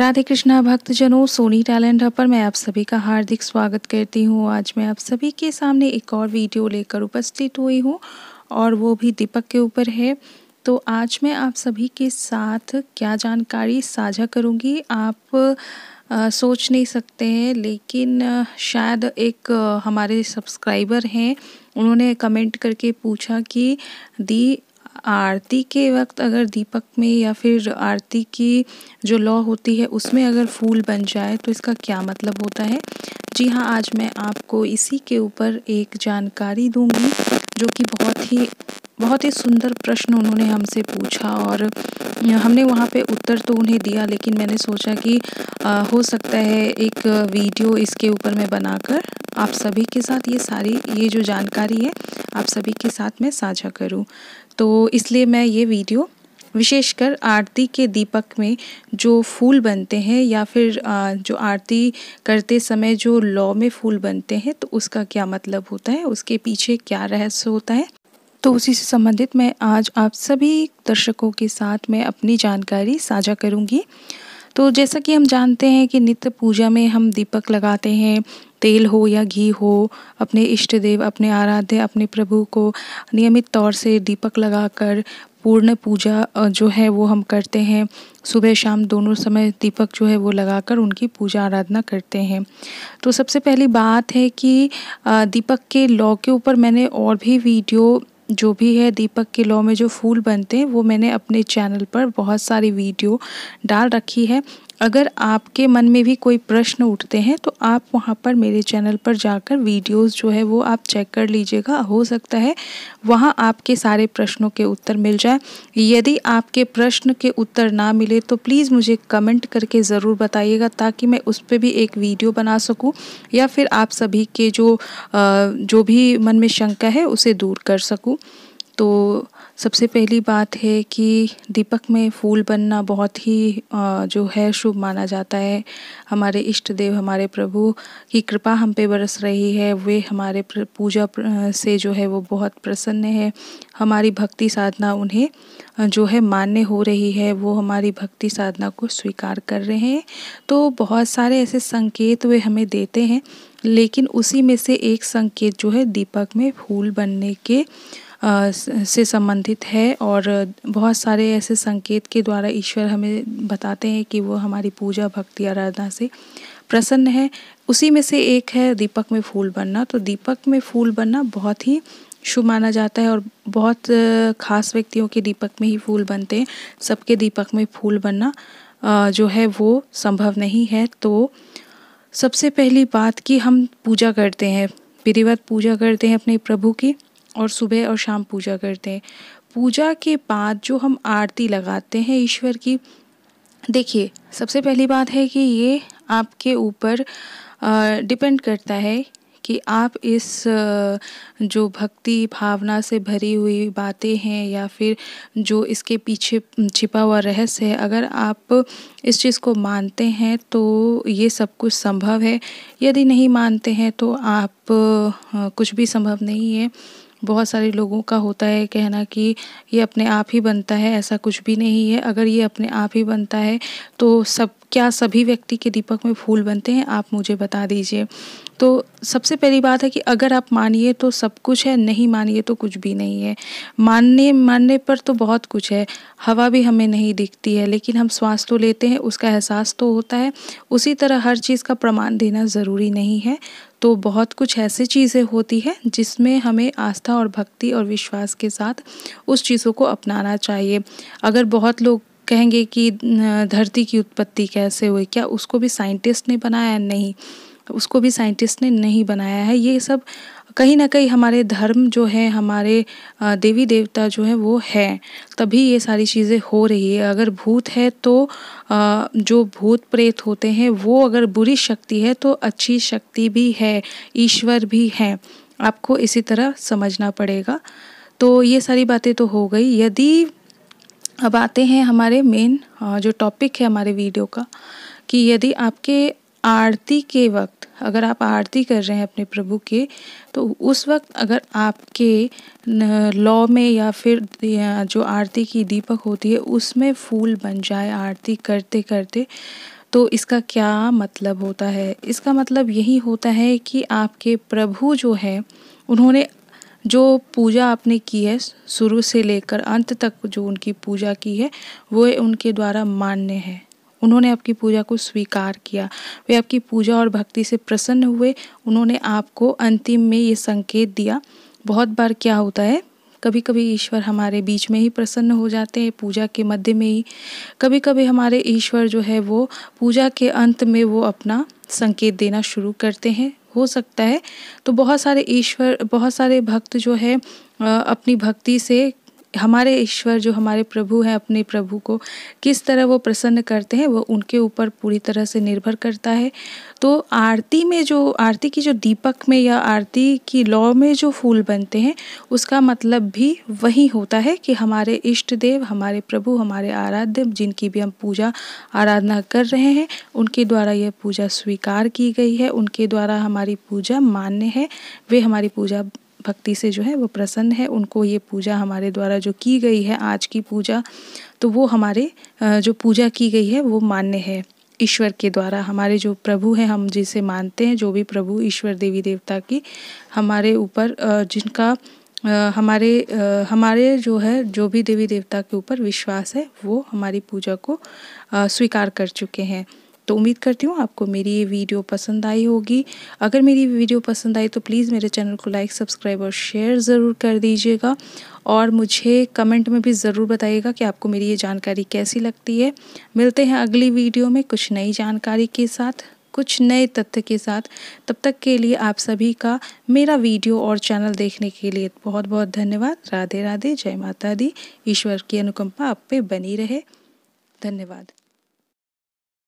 राधे कृष्णा जनों सोनी टैलेंट पर मैं आप सभी का हार्दिक स्वागत करती हूँ आज मैं आप सभी के सामने एक और वीडियो लेकर उपस्थित हुई हूँ और वो भी दीपक के ऊपर है तो आज मैं आप सभी के साथ क्या जानकारी साझा करूँगी आप आ, सोच नहीं सकते हैं लेकिन शायद एक हमारे सब्सक्राइबर हैं उन्होंने कमेंट करके पूछा कि दी आरती के वक्त अगर दीपक में या फिर आरती की जो लॉ होती है उसमें अगर फूल बन जाए तो इसका क्या मतलब होता है जी हाँ आज मैं आपको इसी के ऊपर एक जानकारी दूंगी जो कि बहुत ही बहुत ही सुंदर प्रश्न उन्होंने हमसे पूछा और हमने वहाँ पे उत्तर तो उन्हें दिया लेकिन मैंने सोचा कि आ, हो सकता है एक वीडियो इसके ऊपर मैं बनाकर आप सभी के साथ ये सारी ये जो जानकारी है आप सभी के साथ मैं साझा करूँ तो इसलिए मैं ये वीडियो विशेषकर आरती के दीपक में जो फूल बनते हैं या फिर जो आरती करते समय जो लॉ में फूल बनते हैं तो उसका क्या मतलब होता है उसके पीछे क्या रहस्य होता है तो उसी से संबंधित मैं आज आप सभी दर्शकों के साथ मैं अपनी जानकारी साझा करूंगी तो जैसा कि हम जानते हैं कि नित्य पूजा में हम दीपक लगाते हैं तेल हो या घी हो अपने इष्ट देव अपने आराध्य अपने प्रभु को नियमित तौर से दीपक लगाकर पूर्ण पूजा जो है वो हम करते हैं सुबह शाम दोनों समय दीपक जो है वो लगाकर उनकी पूजा आराधना करते हैं तो सबसे पहली बात है कि दीपक के लॉ के ऊपर मैंने और भी वीडियो जो भी है दीपक के लॉ में जो फूल बनते हैं वो मैंने अपने चैनल पर बहुत सारी वीडियो डाल रखी है अगर आपके मन में भी कोई प्रश्न उठते हैं तो आप वहाँ पर मेरे चैनल पर जाकर वीडियोस जो है वो आप चेक कर लीजिएगा हो सकता है वहाँ आपके सारे प्रश्नों के उत्तर मिल जाए यदि आपके प्रश्न के उत्तर ना मिले तो प्लीज़ मुझे कमेंट करके ज़रूर बताइएगा ताकि मैं उस पर भी एक वीडियो बना सकूँ या फिर आप सभी के जो जो भी मन में शंका है उसे दूर कर सकूँ तो सबसे पहली बात है कि दीपक में फूल बनना बहुत ही जो है शुभ माना जाता है हमारे इष्ट देव हमारे प्रभु की कृपा हम पे बरस रही है वे हमारे पूजा से जो है वो बहुत प्रसन्न है हमारी भक्ति साधना उन्हें जो है मान्य हो रही है वो हमारी भक्ति साधना को स्वीकार कर रहे हैं तो बहुत सारे ऐसे संकेत वे हमें देते हैं लेकिन उसी में से एक संकेत जो है दीपक में फूल बनने के से संबंधित है और बहुत सारे ऐसे संकेत के द्वारा ईश्वर हमें बताते हैं कि वो हमारी पूजा भक्ति आराधना से प्रसन्न है उसी में से एक है दीपक में फूल बनना तो दीपक में फूल बनना बहुत ही शुभ माना जाता है और बहुत खास व्यक्तियों के दीपक में ही फूल बनते हैं सबके दीपक में फूल बनना जो है वो संभव नहीं है तो सबसे पहली बात कि हम पूजा करते हैं विधिवत पूजा करते हैं अपने प्रभु की और सुबह और शाम पूजा करते हैं पूजा के बाद जो हम आरती लगाते हैं ईश्वर की देखिए सबसे पहली बात है कि ये आपके ऊपर डिपेंड करता है कि आप इस जो भक्ति भावना से भरी हुई बातें हैं या फिर जो इसके पीछे छिपा हुआ रहस्य है अगर आप इस चीज़ को मानते हैं तो ये सब कुछ संभव है यदि नहीं मानते हैं तो आप कुछ भी संभव नहीं है बहुत सारे लोगों का होता है कहना कि ये अपने आप ही बनता है ऐसा कुछ भी नहीं है अगर ये अपने आप ही बनता है तो सब क्या सभी व्यक्ति के दीपक में फूल बनते हैं आप मुझे बता दीजिए तो सबसे पहली बात है कि अगर आप मानिए तो सब कुछ है नहीं मानिए तो कुछ भी नहीं है मानने मानने पर तो बहुत कुछ है हवा भी हमें नहीं दिखती है लेकिन हम श्वास तो लेते हैं उसका एहसास तो होता है उसी तरह हर चीज़ का प्रमाण देना ज़रूरी नहीं है तो बहुत कुछ ऐसी चीज़ें होती हैं जिसमें हमें आस्था और भक्ति और विश्वास के साथ उस चीज़ों को अपनाना चाहिए अगर बहुत लोग कहेंगे कि धरती की उत्पत्ति कैसे हुई क्या उसको भी साइंटिस्ट ने बनाया नहीं उसको भी साइंटिस्ट ने नहीं बनाया है ये सब कहीं ना कहीं हमारे धर्म जो है हमारे देवी देवता जो है वो है तभी ये सारी चीज़ें हो रही है अगर भूत है तो जो भूत प्रेत होते हैं वो अगर बुरी शक्ति है तो अच्छी शक्ति भी है ईश्वर भी है आपको इसी तरह समझना पड़ेगा तो ये सारी बातें तो हो गई यदि अब आते हैं हमारे मेन जो टॉपिक है हमारे वीडियो का कि यदि आपके आरती के वक्त अगर आप आरती कर रहे हैं अपने प्रभु के तो उस वक्त अगर आपके लॉ में या फिर जो आरती की दीपक होती है उसमें फूल बन जाए आरती करते करते तो इसका क्या मतलब होता है इसका मतलब यही होता है कि आपके प्रभु जो है उन्होंने जो पूजा आपने की है शुरू से लेकर अंत तक जो उनकी पूजा की है वो उनके द्वारा मान्य है उन्होंने आपकी पूजा को स्वीकार किया वे आपकी पूजा और भक्ति से प्रसन्न हुए उन्होंने आपको अंतिम में ये संकेत दिया बहुत बार क्या होता है कभी कभी ईश्वर हमारे बीच में ही प्रसन्न हो जाते हैं पूजा के मध्य में ही कभी कभी हमारे ईश्वर जो है वो पूजा के अंत में वो अपना संकेत देना शुरू करते हैं हो सकता है तो बहुत सारे ईश्वर बहुत सारे भक्त जो है अपनी भक्ति से हमारे ईश्वर जो हमारे प्रभु हैं अपने प्रभु को किस तरह वो प्रसन्न करते हैं वो उनके ऊपर पूरी तरह से निर्भर करता है तो आरती में जो आरती की जो दीपक में या आरती की लौ में जो फूल बनते हैं उसका मतलब भी वही होता है कि हमारे इष्ट देव हमारे प्रभु हमारे आराध्य जिनकी भी हम पूजा आराधना कर रहे हैं उनके द्वारा यह पूजा स्वीकार की गई है उनके द्वारा हमारी पूजा मान्य है वे हमारी पूजा भक्ति से जो है वो प्रसन्न है उनको ये पूजा हमारे द्वारा जो की गई है आज की पूजा तो वो हमारे जो पूजा की गई है वो मान्य है ईश्वर के द्वारा हमारे जो प्रभु हैं हम जिसे मानते हैं जो भी प्रभु ईश्वर देवी देवता की हमारे ऊपर जिनका हमारे हमारे जो है जो भी देवी देवता के ऊपर विश्वास है वो हमारी पूजा को स्वीकार कर चुके हैं तो उम्मीद करती हूँ आपको मेरी ये वीडियो पसंद आई होगी अगर मेरी वीडियो पसंद आई तो प्लीज़ मेरे चैनल को लाइक सब्सक्राइब और शेयर ज़रूर कर दीजिएगा और मुझे कमेंट में भी ज़रूर बताइएगा कि आपको मेरी ये जानकारी कैसी लगती है मिलते हैं अगली वीडियो में कुछ नई जानकारी के साथ कुछ नए तथ्य के साथ तब तक के लिए आप सभी का मेरा वीडियो और चैनल देखने के लिए बहुत बहुत धन्यवाद राधे राधे जय माता दी ईश्वर की अनुकंपा आप पे बनी रहे धन्यवाद